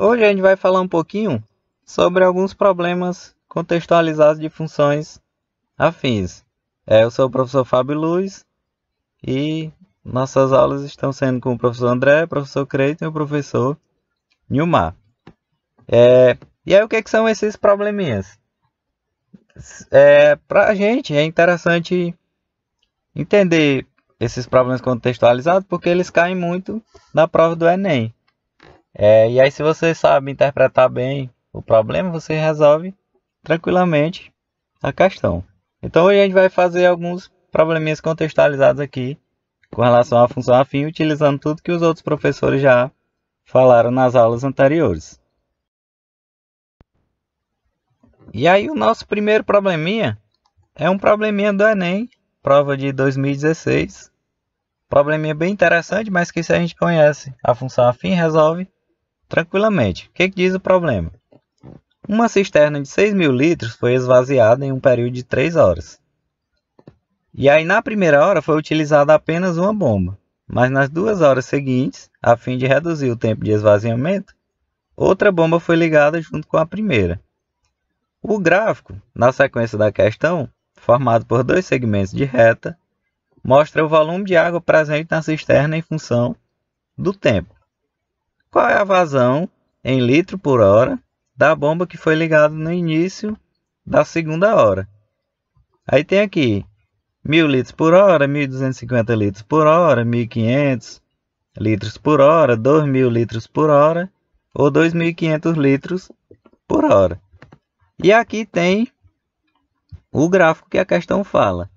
Hoje a gente vai falar um pouquinho sobre alguns problemas contextualizados de funções afins. É, eu sou o professor Fábio Luiz e nossas aulas estão sendo com o professor André, o professor Creighton e o professor Nilmar. É, e aí, o que, é que são esses probleminhas? É, Para a gente é interessante entender esses problemas contextualizados porque eles caem muito na prova do Enem. É, e aí, se você sabe interpretar bem o problema, você resolve tranquilamente a questão. Então, hoje a gente vai fazer alguns probleminhas contextualizados aqui com relação à função afim, utilizando tudo que os outros professores já falaram nas aulas anteriores. E aí, o nosso primeiro probleminha é um probleminha do Enem, prova de 2016. Probleminha bem interessante, mas que se a gente conhece a função afim, resolve tranquilamente. O que, que diz o problema? Uma cisterna de 6 mil litros foi esvaziada em um período de 3 horas. E aí, na primeira hora, foi utilizada apenas uma bomba, mas nas duas horas seguintes, a fim de reduzir o tempo de esvaziamento, outra bomba foi ligada junto com a primeira. O gráfico, na sequência da questão, formado por dois segmentos de reta, mostra o volume de água presente na cisterna em função do tempo qual é a vazão em litro por hora da bomba que foi ligada no início da segunda hora. Aí tem aqui 1.000 litros por hora, 1.250 litros por hora, 1.500 litros por hora, 2.000 litros por hora ou 2.500 litros por hora. E aqui tem o gráfico que a questão fala.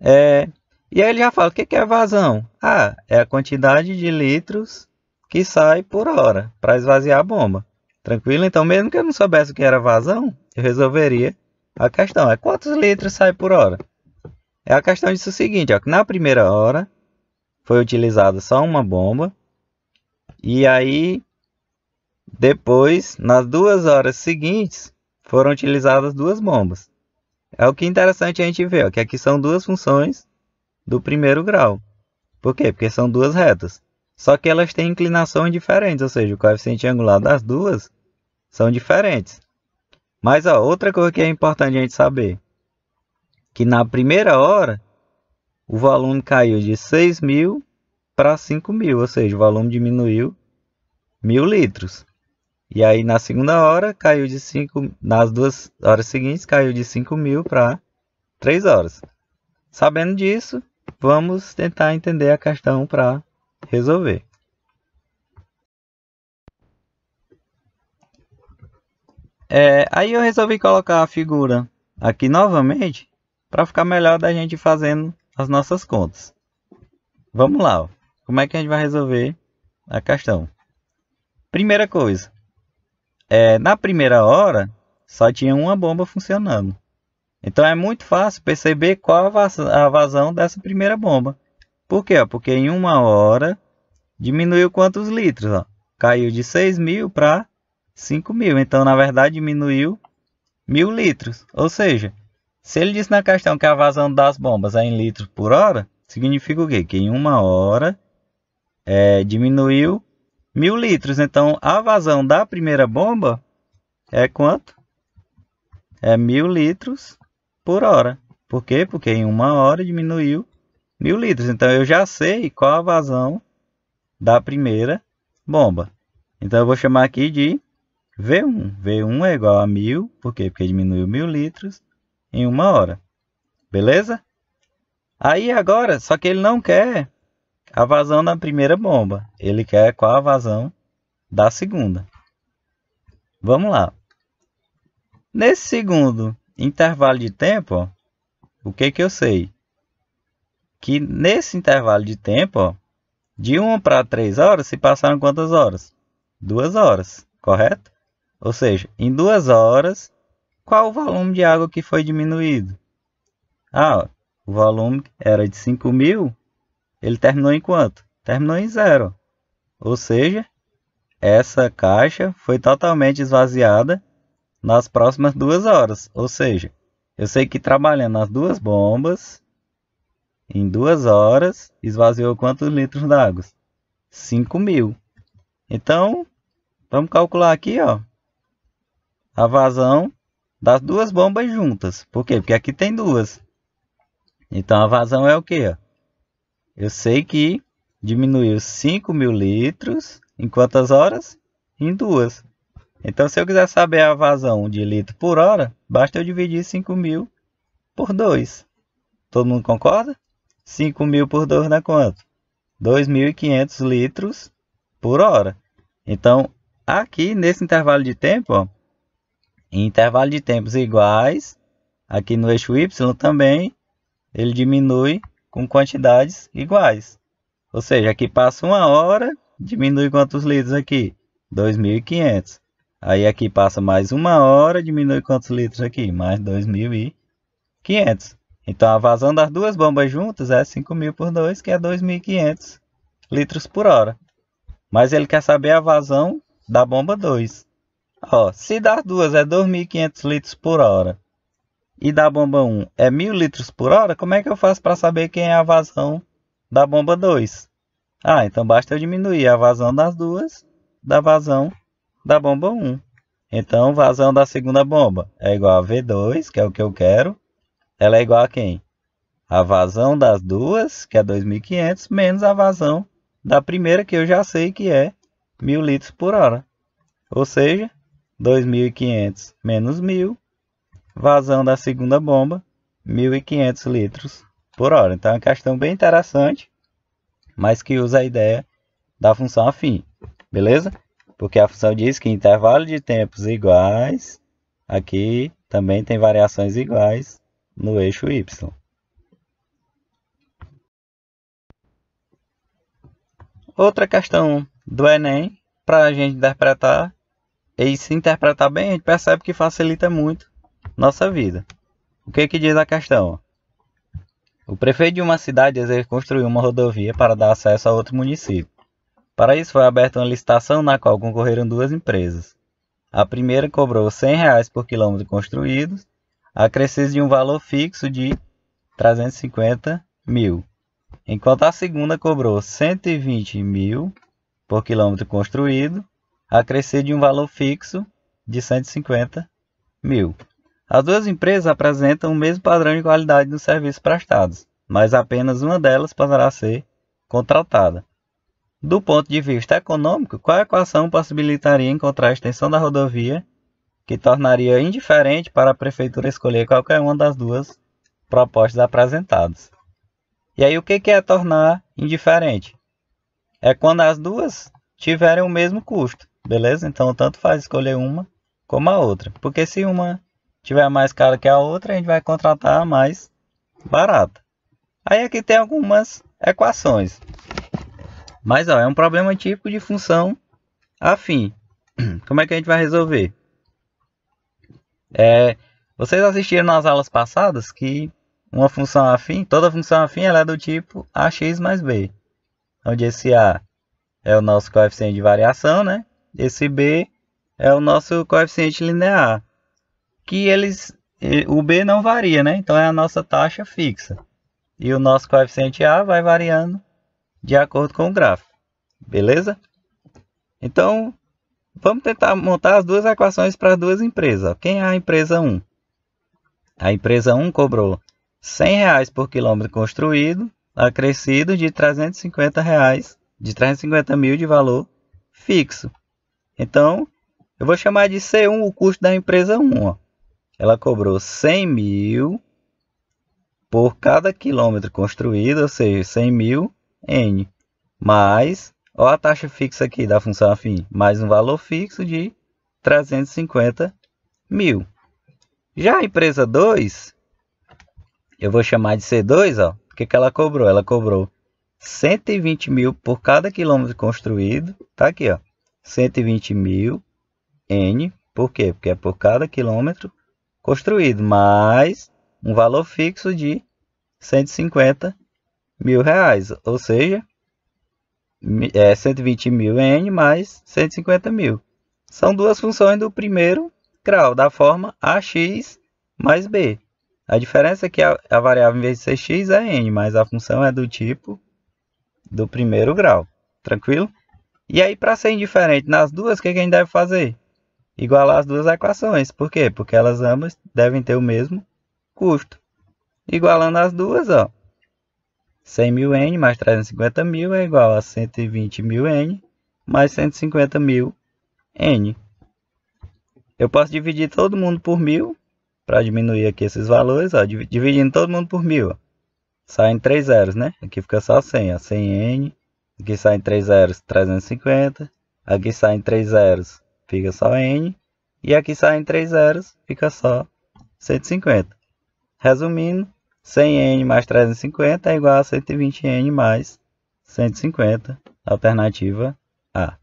É, e aí ele já fala, o que é vazão? Ah, é a quantidade de litros que sai por hora para esvaziar a bomba. Tranquilo? Então, mesmo que eu não soubesse o que era vazão, eu resolveria a questão. É quantos litros sai por hora? É a questão disso seguinte, ó, que na primeira hora foi utilizada só uma bomba e aí depois, nas duas horas seguintes, foram utilizadas duas bombas. É o que é interessante a gente ver, ó, que aqui são duas funções do primeiro grau. Por quê? Porque são duas retas. Só que elas têm inclinações diferentes, ou seja, o coeficiente angular das duas são diferentes. Mas ó, outra coisa que é importante a gente saber, que na primeira hora o volume caiu de 6.000 mil para 5.000, mil, ou seja, o volume diminuiu mil litros. E aí na segunda hora caiu de 5, nas duas horas seguintes caiu de 5.000 mil para 3 horas. Sabendo disso, vamos tentar entender a questão para resolver É, aí eu resolvi colocar a figura aqui novamente para ficar melhor da gente fazendo as nossas contas. Vamos lá, ó. como é que a gente vai resolver a questão? Primeira coisa, é, na primeira hora só tinha uma bomba funcionando. Então é muito fácil perceber qual a vazão dessa primeira bomba. Por quê? Porque em uma hora diminuiu quantos litros? Caiu de 6 mil para 5 mil. Então, na verdade, diminuiu mil litros. Ou seja, se ele disse na questão que a vazão das bombas é em litros por hora, significa o quê? Que em uma hora é, diminuiu mil litros. Então, a vazão da primeira bomba é quanto? É mil litros por hora. Por quê? Porque em uma hora diminuiu mil litros. Então eu já sei qual a vazão da primeira bomba. Então eu vou chamar aqui de V1. V1 é igual a mil, por quê? Porque diminuiu mil litros em uma hora. Beleza? Aí agora, só que ele não quer a vazão da primeira bomba. Ele quer qual a vazão da segunda. Vamos lá. Nesse segundo intervalo de tempo, ó, o que que eu sei? que nesse intervalo de tempo, ó, de 1 para 3 horas, se passaram quantas horas? Duas horas, correto? Ou seja, em duas horas, qual o volume de água que foi diminuído? Ah, o volume era de 5 mil, ele terminou em quanto? Terminou em zero. Ou seja, essa caixa foi totalmente esvaziada nas próximas duas horas. Ou seja, eu sei que trabalhando as duas bombas, em duas horas, esvaziou quantos litros d'água? 5 mil. Então, vamos calcular aqui, ó. A vazão das duas bombas juntas. Por quê? Porque aqui tem duas. Então, a vazão é o quê? Ó? Eu sei que diminuiu 5 mil litros em quantas horas? Em duas. Então, se eu quiser saber a vazão de litro por hora, basta eu dividir 5 mil por 2. Todo mundo concorda? 5 mil por 2 dá quanto? 2.500 litros por hora. Então, aqui nesse intervalo de tempo, ó, em intervalo de tempos iguais, aqui no eixo Y também, ele diminui com quantidades iguais. Ou seja, aqui passa uma hora, diminui quantos litros aqui? 2.500. Aí aqui passa mais uma hora, diminui quantos litros aqui? Mais 2.500. Então, a vazão das duas bombas juntas é 5.000 por 2, que é 2.500 litros por hora. Mas ele quer saber a vazão da bomba 2. Ó, se das duas é 2.500 litros por hora e da bomba 1 é 1.000 litros por hora, como é que eu faço para saber quem é a vazão da bomba 2? Ah, então basta eu diminuir a vazão das duas da vazão da bomba 1. Então, vazão da segunda bomba é igual a V2, que é o que eu quero, ela é igual a quem? A vazão das duas, que é 2.500, menos a vazão da primeira, que eu já sei que é 1.000 litros por hora. Ou seja, 2.500 menos 1.000, vazão da segunda bomba, 1.500 litros por hora. Então é uma questão bem interessante, mas que usa a ideia da função afim, beleza? Porque a função diz que intervalo de tempos iguais, aqui também tem variações iguais, no eixo y. Outra questão do Enem para a gente interpretar e se interpretar bem, a gente percebe que facilita muito nossa vida. O que, que diz a questão? O prefeito de uma cidade deseja construir uma rodovia para dar acesso a outro município. Para isso foi aberta uma licitação na qual concorreram duas empresas. A primeira cobrou R$ 100 por quilômetro construído acrescesse de um valor fixo de 350 mil. Enquanto a segunda cobrou 120 mil por quilômetro construído, acrescido de um valor fixo de 150 mil. As duas empresas apresentam o mesmo padrão de qualidade nos serviços prestados, mas apenas uma delas passará a ser contratada. Do ponto de vista econômico, qual equação possibilitaria encontrar a extensão da rodovia que tornaria indiferente para a prefeitura escolher qualquer uma das duas propostas apresentadas. E aí o que é tornar indiferente? É quando as duas tiverem o mesmo custo, beleza? Então tanto faz escolher uma como a outra, porque se uma tiver mais cara que a outra, a gente vai contratar a mais barata. Aí aqui tem algumas equações. Mas ó, é um problema típico de função afim. Como é que a gente vai resolver? É, vocês assistiram nas aulas passadas que uma função afim, toda função afim ela é do tipo ax mais b, onde esse a é o nosso coeficiente de variação, né? Esse b é o nosso coeficiente linear, que eles o b não varia, né? Então é a nossa taxa fixa. E o nosso coeficiente a vai variando de acordo com o gráfico. Beleza? Então, Vamos tentar montar as duas equações para as duas empresas. Quem é a empresa 1? A empresa 1 cobrou R$ reais por quilômetro construído, acrescido de R$ reais, de 350 mil de valor fixo. Então, eu vou chamar de C1 o custo da empresa 1. Ó. Ela cobrou 100 mil por cada quilômetro construído, ou seja, 100 mil N, mais Ó a taxa fixa aqui da função afim, mais um valor fixo de 350 mil. Já a empresa 2, eu vou chamar de C2, ó, porque que ela cobrou? Ela cobrou 120 mil por cada quilômetro construído. Tá aqui, ó. 120 mil N. Por quê? Porque é por cada quilômetro construído, mais um valor fixo de 150 mil reais. Ou seja, é, 120 mil n mais 150 mil. São duas funções do primeiro grau, da forma ax mais b. A diferença é que a, a variável em vez de ser x é n, mas a função é do tipo do primeiro grau. Tranquilo? E aí, para ser indiferente nas duas, o que, que a gente deve fazer? Igualar as duas equações. Por quê? Porque elas ambas devem ter o mesmo custo. Igualando as duas, ó, 100 mil N mais 350 mil é igual a 120 mil N mais 150 mil N. Eu posso dividir todo mundo por mil para diminuir aqui esses valores. Ó, dividindo todo mundo por mil, saem 3 zeros, né? Aqui fica só 100, ó, 100N. Aqui saem 3 zeros, 350. Aqui saem 3 zeros, fica só N. E aqui saem 3 zeros, fica só 150. Resumindo, 100n mais 350 é igual a 120n mais 150, alternativa A.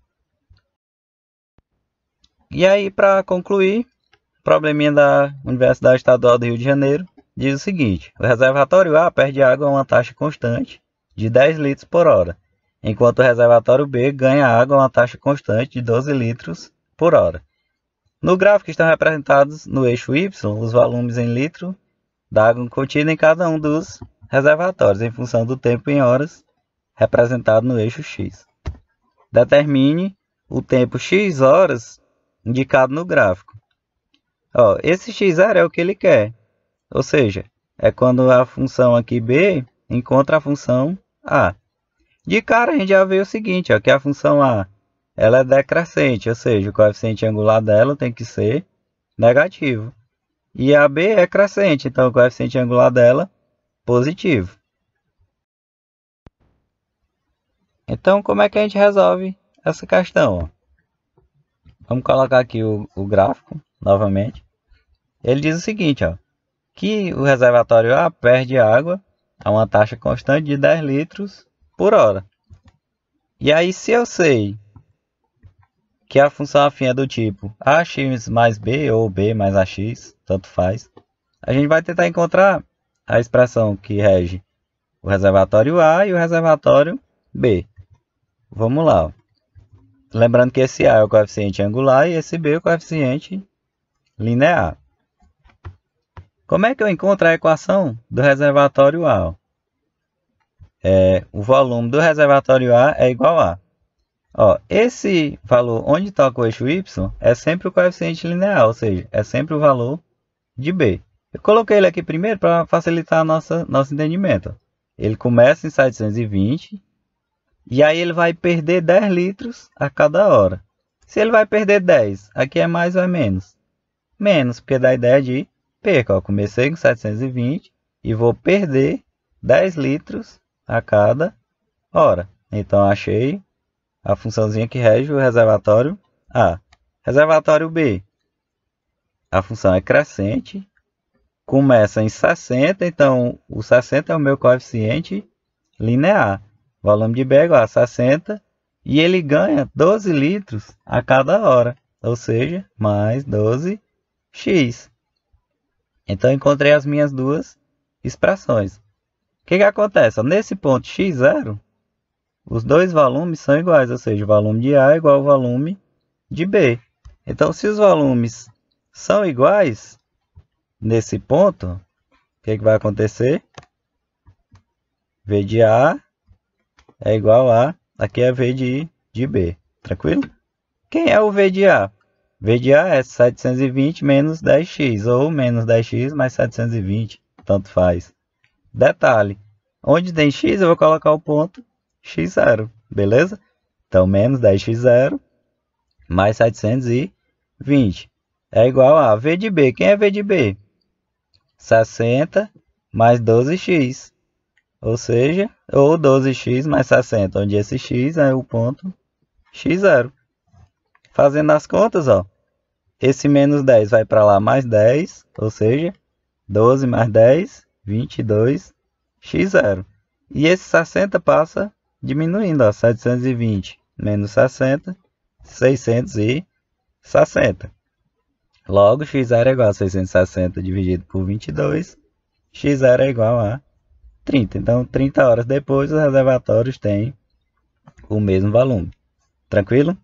E aí, para concluir, o probleminha da Universidade Estadual do Rio de Janeiro diz o seguinte: o reservatório A perde água a uma taxa constante de 10 litros por hora, enquanto o reservatório B ganha água a uma taxa constante de 12 litros por hora. No gráfico estão representados no eixo Y os volumes em litro da água contida em cada um dos reservatórios, em função do tempo em horas representado no eixo x. Determine o tempo x horas indicado no gráfico. Ó, esse x é o que ele quer, ou seja, é quando a função aqui b encontra a função a. De cara a gente já vê o seguinte, ó, que a função a ela é decrescente, ou seja, o coeficiente angular dela tem que ser negativo. E a B é crescente, então o coeficiente angular dela positivo. Então, como é que a gente resolve essa questão? Vamos colocar aqui o, o gráfico novamente. Ele diz o seguinte, ó, que o reservatório A perde água a uma taxa constante de 10 litros por hora. E aí, se eu sei que a função afim é do tipo ax mais b ou b mais ax, tanto faz, a gente vai tentar encontrar a expressão que rege o reservatório A e o reservatório B. Vamos lá. Lembrando que esse A é o coeficiente angular e esse B é o coeficiente linear. Como é que eu encontro a equação do reservatório A? É, o volume do reservatório A é igual a Ó, esse valor onde está o eixo y é sempre o coeficiente linear, ou seja, é sempre o valor de b. Eu coloquei ele aqui primeiro para facilitar nossa, nosso entendimento. Ele começa em 720 e aí ele vai perder 10 litros a cada hora. Se ele vai perder 10, aqui é mais ou é menos? Menos, porque dá a ideia de perca. Ó, comecei com 720 e vou perder 10 litros a cada hora. Então achei a funçãozinha que rege o reservatório A. Reservatório B. A função é crescente, começa em 60, então o 60 é o meu coeficiente linear. volume de B é igual a 60 e ele ganha 12 litros a cada hora, ou seja, mais 12x. Então encontrei as minhas duas expressões. O que, que acontece? Nesse ponto x0, os dois volumes são iguais, ou seja, o volume de A é igual ao volume de B. Então, se os volumes são iguais nesse ponto, o que, é que vai acontecer? V de A é igual a, aqui é V de, de B, tranquilo? Quem é o V de A? V de A é 720 menos 10x, ou menos 10x mais 720, tanto faz. Detalhe, onde tem x eu vou colocar o ponto x0, beleza? Então, menos 10x0 mais 720 é igual a V de B. Quem é V de B? 60 mais 12x. Ou seja, ou 12x mais 60, onde esse x é o ponto x0. Fazendo as contas, ó, esse menos 10 vai para lá mais 10, ou seja, 12 mais 10, 22x0. E esse 60 passa diminuindo 720 menos 60, 660. Logo, x era igual a 660 dividido por 22, x era igual a 30. Então, 30 horas depois, os reservatórios têm o mesmo volume. Tranquilo?